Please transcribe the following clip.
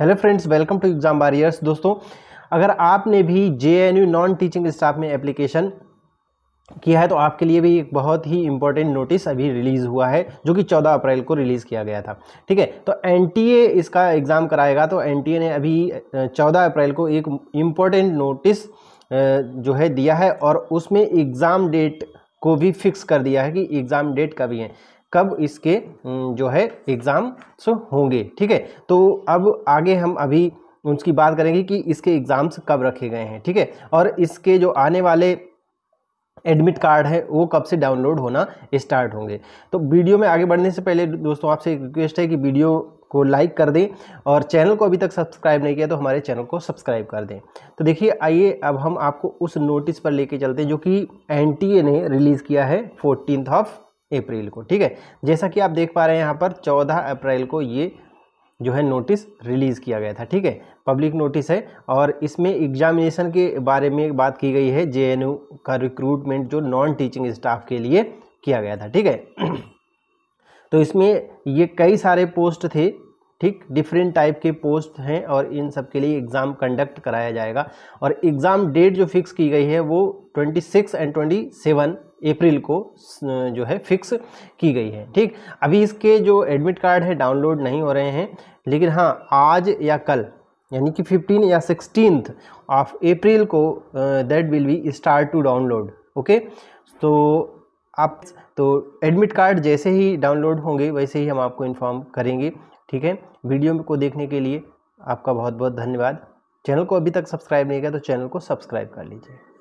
hello friends welcome to exam barriers दोस्तों अगर आपने भी जे नॉन टीचिंग स्टाफ में एप्लीकेशन किया है तो आपके लिए भी एक बहुत ही इंपॉर्टेंट नोटिस अभी रिलीज़ हुआ है जो कि 14 अप्रैल को रिलीज़ किया गया था ठीक है तो एनटीए इसका एग्ज़ाम कराएगा तो एनटीए ने अभी 14 अप्रैल को एक इम्पॉर्टेंट नोटिस जो है दिया है और उसमें एग्ज़ाम डेट को भी फिक्स कर दिया है कि एग्ज़ाम डेट कभी है कब इसके जो है एग्ज़ाम्स होंगे ठीक है तो अब आगे हम अभी उसकी बात करेंगे कि इसके एग्ज़ाम्स कब रखे गए हैं ठीक है और इसके जो आने वाले एडमिट कार्ड है वो कब से डाउनलोड होना स्टार्ट होंगे तो वीडियो में आगे बढ़ने से पहले दोस्तों आपसे एक रिक्वेस्ट है कि वीडियो को लाइक कर दें और चैनल को अभी तक सब्सक्राइब नहीं किया तो हमारे चैनल को सब्सक्राइब कर दें तो देखिए आइए अब हम आपको उस नोटिस पर लेके चलते हैं जो कि एनटीए ने रिलीज़ किया है फोर्टीन ऑफ अप्रैल को ठीक है जैसा कि आप देख पा रहे हैं यहाँ पर चौदह अप्रैल को ये जो है नोटिस रिलीज़ किया गया था ठीक है पब्लिक नोटिस है और इसमें एग्जामिनेशन के बारे में बात की गई है जे का रिक्रूटमेंट जो नॉन टीचिंग स्टाफ के लिए किया गया था ठीक है तो इसमें ये कई सारे पोस्ट थे ठीक डिफरेंट टाइप के पोस्ट हैं और इन सब के लिए एग्ज़ाम कंडक्ट कराया जाएगा और एग्ज़ाम डेट जो फिक्स की गई है वो 26 एंड 27 अप्रैल को जो है फिक्स की गई है ठीक अभी इसके जो एडमिट कार्ड है डाउनलोड नहीं हो रहे हैं लेकिन हाँ आज या कल यानी कि फिफ्टीन या सिक्सटीन ऑफ अप्रैल को that will be start to download okay तो आप तो एडमिट कार्ड जैसे ही डाउनलोड होंगे वैसे ही हम आपको इन्फॉर्म करेंगे ठीक है वीडियो को देखने के लिए आपका बहुत बहुत धन्यवाद चैनल को अभी तक सब्सक्राइब नहीं किया तो चैनल को सब्सक्राइब कर लीजिए